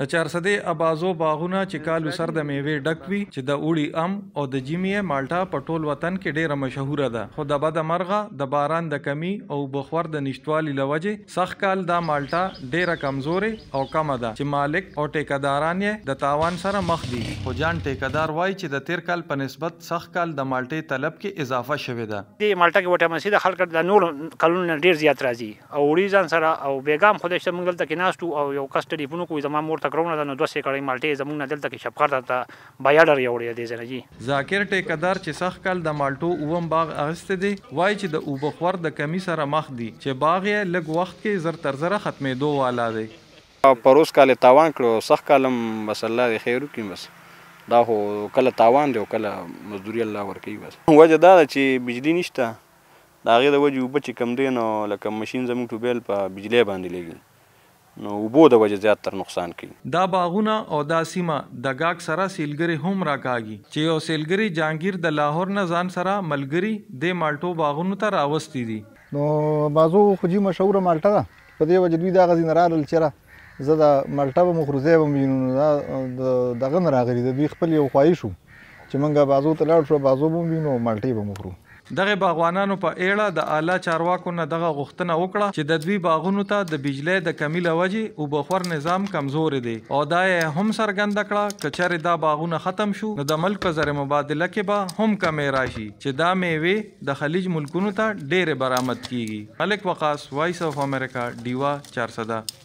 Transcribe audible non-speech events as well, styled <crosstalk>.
د چارسدې ابازو باغونه چې کالو سر د میوې ډک وي چې د اوړي ام او د جیمیه مالټا په ټول وطن کې ډیره مشهوره ده خو د بده مرغه د باران د کمی او بخور د نشټوالي لوجې سخ کال دا مالټا ډیره کمزورې او کمه ده چې مالک او ټیکداران یې د تاوان سره مخ دي خو جان ټیکدار وایي چې د تیر کال په نسبت سخ کال د مالټې طلب کې اضافه شوې ده د مالټا کې وټامین سي د خلکو د نور کلونو ډیر زیات راځي او وړي ځان سره او بیګام خدای شته مونږ دلته کې ناستو او یو کس ټلیفون کوي زمام مور تکرونه د نو دوسې کړي مالټې زمونږ نه دلته کې شپخار ته بایاډر یو وړي دي زنجي ذاکر ټیکدار چې سخ کال د مالټو اوم باغ اغسته دي وای چې د اوبخور د کمی سره مخ دي چې باغ یې لږ وخت کې زر تر زر ختمې دوه والا دی پروس کال تاوان کړو سخ کالم بس الله دې خیر وکړي بس دا هو کله تاوان دی او کله مزدوري الله ورکوي بس <laughs> وجه دا چې بجلی نشته دا غي د وجه وب چې کم دی نو لکه ماشين زموږ ټوبیل په بجلی باندې لګي نو وبو د وجه زیات تر نقصان کوي دا باغونه او دا سیمه د گاګ سره سیلګری هم راکاږي چې یو سیلګری جانگیر د لاهور نه ځان سره ملګری د مالټو باغونو ته راوستي دي نو بازو خوجي مشهور مالټه ده په دې وجه دوی دا غزي نارال چیرې زه د مالټه به مخروزه به مینو دا دغه راغلي د دوی خپل یو خواهش شو چې منګه بازو ته لاړ شو بازو به مینو مالټي به مخرو دغه باغوانانو په اړه د اعلی چارواکو نه دغه غوښتنه وکړه چې د دوی باغونو ته د بجلی د کمی لوجي او بخور نظام کمزور دی او دا یې هم سرګند کړه کچره دا باغونه ختم شو نو د ملک په زر مبادله کې به هم کمی راشي چې دا میوه د خلیج ملکونو ته ډېر برآمد کیږي ملک وقاص وایس اف امریکا ډیوا 400